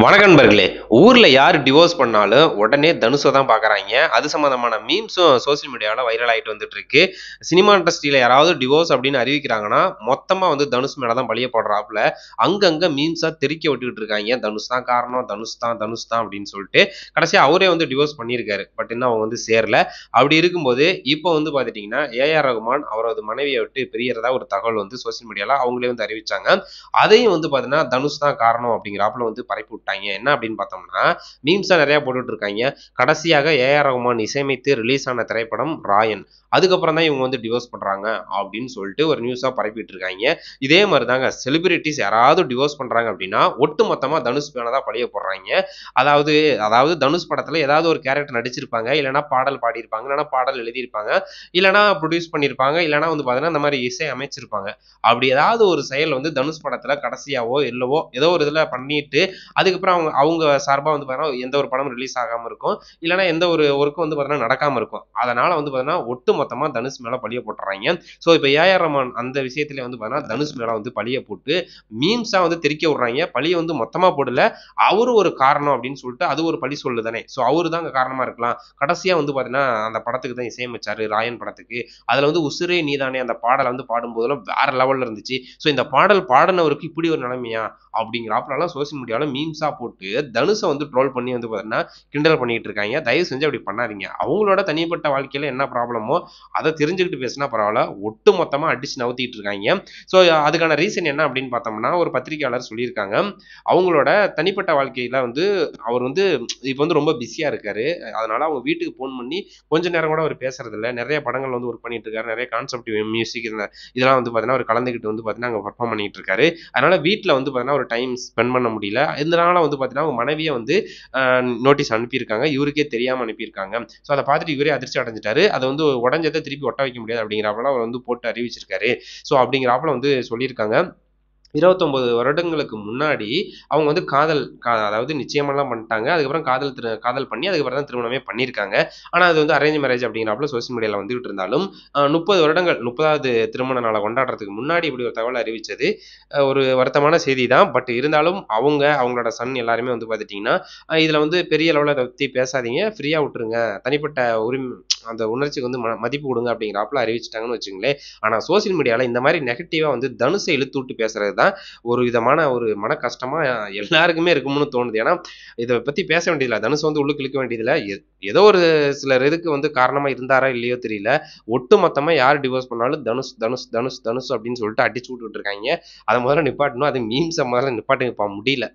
வணக்க ஊரில் ஊர்ல யார் டிவோர்ஸ் பண்ணாலும் உடனே தனுஷை தான் பாக்குறாங்க அது சம்பந்தமான மீம்ஸும் சோசியல் மீடியாவில் வைரல் ஆகிட்டு வந்துட்டு இருக்கு சினிமா இண்டஸ்ட்ரியில யாராவது டிவோர்ஸ் அப்படின்னு அறிவிக்கிறாங்கன்னா மொத்தமா வந்து தனுஷ் மேலே தான் பழிய போடுறாப்புல அங்கங்க மீம்ஸா தெரிக்க விட்டுக்கிட்டு இருக்காங்க தனுஷ் தான் காரணம் தனுஷ் தான் தனுஷ் தான் அப்படின்னு சொல்லிட்டு கடைசியா அவரே வந்து டிவோர்ஸ் பண்ணியிருக்காரு பட் இன்னும் அவங்க வந்து சேரல அப்படி இருக்கும்போது இப்போ வந்து பாத்துட்டீங்கன்னா ஏஆர் ரகுமான் அவரது மனைவியை விட்டு பிரியறதா ஒரு தகவல் வந்து சோசியல் மீடியால அவங்களே வந்து அறிவிச்சாங்க அதையும் வந்து பாத்தீங்கன்னா தனுஷ் தான் காரணம் அப்படிங்கிறாப்புல வந்து பரப்பி விட்டாங்க என்ன அப்படின்னு பார்த்தோம்னா மீம்ஸாக நிறையா போட்டுட்டு இருக்காங்க கடைசியாக ஏஆர் ரகுமான் இசையமைத்து ரிலீஸ் ஆன திரைப்படம் ராயன் அதுக்கப்புறம் தான் இவங்க வந்து டிவோர்ஸ் பண்ணுறாங்க அப்படின்னு சொல்லிட்டு ஒரு நியூஸாக பரப்பிட்டு இருக்காங்க இதே மாதிரி தாங்க செலிபிரிட்டிஸ் யாராவது டிவோர்ஸ் பண்ணுறாங்க அப்படின்னா ஒட்டு மொத்தமாக தனுஷ் மேலே பழிய போடுறாங்க அதாவது அதாவது தனுஷ் படத்தில் ஏதாவது ஒரு கேரக்டர் நடிச்சிருப்பாங்க இல்லைனா பாடல் பாடியிருப்பாங்க இல்லைனா பாடல் எழுதியிருப்பாங்க இல்லைனா ப்ரொடியூஸ் பண்ணியிருப்பாங்க இல்லைனா வந்து பார்த்தீங்கன்னா இந்த மாதிரி இசை அமைச்சிருப்பாங்க அப்படி ஏதாவது ஒரு செயல் வந்து தனுஷ் படத்தில் கடைசியாவோ இல்லவோ ஏதோ ஒரு இதில் பண்ணிட்டு அதுக்கு அதுக்கப்புறம் அவங்க அவங்க சார்பாக வந்து பார்த்தீங்கன்னா எந்த ஒரு படமும் ரிலீஸ் ஆகாமல் இருக்கும் இல்லைனா எந்த ஒரு ஒர்க்கும் வந்து பார்த்தீங்கன்னா நடக்காமல் இருக்கும் அதனால் வந்து பார்த்தீங்கன்னா ஒட்டு மொத்தமாக தனுஷ் மேலே பழிய போட்டுறாங்க ஸோ இப்போ ஏஆர் ரமான் அந்த விஷயத்துல வந்து பார்த்தீங்கன்னா தனுஷ் மேலே வந்து பழிய போட்டு மீம்ஸாக வந்து தெரிக்க விடுறாங்க பழியை வந்து மொத்தமாக போடல அவரு ஒரு காரணம் அப்படின்னு சொல்லிட்டு அது ஒரு பழி சொல்லு தானே ஸோ அவரு தான் காரணமாக இருக்கலாம் கடைசியாக வந்து பார்த்தீங்கன்னா அந்த படத்துக்கு தான் இசையமைச்சாரு ராயன் படத்துக்கு அதில் வந்து உசுரே நீதானே அந்த பாடலை வந்து பாடும்போதெல்லாம் வேற லெவலில் இருந்துச்சு ஸோ இந்த பாடல் பாடினவருக்கு இப்படி ஒரு நிலைமையா அப்படிங்கிறாப்பெல்லாம் சோசியல் மீடியாவில் மீம்ஸ் பெருசா போட்டு தனுஷை வந்து ட்ரோல் பண்ணி வந்து பார்த்தீங்கன்னா கிண்டல் பண்ணிட்டு இருக்காங்க தயவு செஞ்சு அப்படி பண்ணாதீங்க அவங்களோட தனிப்பட்ட வாழ்க்கையில என்ன ப்ராப்ளமோ அதை தெரிஞ்சுக்கிட்டு பேசினா பரவாயில்ல ஒட்டு மொத்தமா அடிச்சு நவுத்திட்டு இருக்காங்க ஸோ அதுக்கான ரீசன் என்ன அப்படின்னு பார்த்தோம்னா ஒரு பத்திரிகையாளர் சொல்லியிருக்காங்க அவங்களோட தனிப்பட்ட வாழ்க்கையில வந்து அவர் வந்து இப்போ வந்து ரொம்ப பிஸியா இருக்காரு அதனால அவங்க வீட்டுக்கு ஃபோன் பண்ணி கொஞ்ச நேரம் கூட அவர் பேசுறது இல்லை நிறைய படங்கள் வந்து ஒர்க் பண்ணிட்டு இருக்காரு நிறைய கான்செப்ட் மியூசிக் இதெல்லாம் வந்து பார்த்தீங்கன்னா அவர் கலந்துக்கிட்டு வந்து பார்த்தீங்கன்னா அங்கே பர்ஃபார்ம் பண்ணிட்டு இருக்காரு அதனால வீட்டில் வந்து பார்த்தீங்கன்னா ஒரு டைம் ஸ்பெண்ட் பண்ண முடியல இதனால அதனால வந்து பார்த்தீங்கன்னா அவங்க மனைவியை வந்து நோட்டீஸ் அனுப்பியிருக்காங்க இவருக்கே தெரியாமல் அனுப்பியிருக்காங்க ஸோ அதை பார்த்துட்டு இவரே அதிர்ச்சி அடைஞ்சிட்டாரு அதை வந்து உடஞ்சதை திருப்பி ஒட்ட வைக்க முடியாது அப்படிங்கிறப்பெல்லாம் அவர் வந்து போட்டு அறிவிச்சிருக்காரு ஸோ அப்படிங்கிறப்பல வந்து சொல்லியிருக்காங்க இருபத்தொம்பது வருடங்களுக்கு முன்னாடி அவங்க வந்து காதல் அதாவது நிச்சயமெல்லாம் பண்ணிட்டாங்க அதுக்கப்புறம் காதல் திரு காதல் பண்ணி அதுக்கப்புறம் தான் திருமணமே பண்ணியிருக்காங்க ஆனால் அது வந்து அரேஞ்ச் மேரேஜ் அப்படிங்கிறப்பல சோசியல் மீடியாவில் வந்துகிட்டு இருந்தாலும் முப்பது வருடங்கள் முப்பதாவது திருமண நாளை கொண்டாடுறதுக்கு முன்னாடி இப்படி ஒரு தகவல் அறிவித்தது ஒரு வருத்தமான செய்தி தான் பட் இருந்தாலும் அவங்க அவங்களோட சன் எல்லாருமே வந்து பார்த்துட்டிங்கன்னா இதில் வந்து பெரிய அளவில் அதை பற்றி பேசாதீங்க ஃப்ரீயாக விட்டுருங்க தனிப்பட்ட உரிமை அந்த உணர்ச்சிக்கு வந்து மதிப்பு கொடுங்க அப்படிங்கிறப்பல அறிவிச்சிட்டாங்கன்னு வச்சுங்களேன் ஆனால் சோசியல் மீடியாவில் இந்த மாதிரி நெகட்டிவாக வந்து தனுசை இழுத்து விட்டு பேசுறது தான் ஒரு விதமான ஒரு மன கஷ்டமாக எல்லாருக்குமே இருக்கும்னு தோணுது ஏன்னா இதை பற்றி பேச வேண்டியதில்லை தனுஷ் வந்து உள்ளுக்கு இழுக்க வேண்டியதில்லை ஏதோ ஒரு சிலர் இதுக்கு வந்து காரணமாக இருந்தாரா இல்லையோ தெரியல ஒட்டு மொத்தமாக யார் டிவோர்ஸ் பண்ணாலும் தனுஷ் தனுஷ் தனுஷ் தனுஷ் அப்படின்னு சொல்லிட்டு அடிச்சு விட்டுட்டு இருக்காங்க அதை முதல்ல நிப்பாட்டணும் அது மீம்ஸை முதல்ல நிப்பாட்டுங்கப்பா முடியல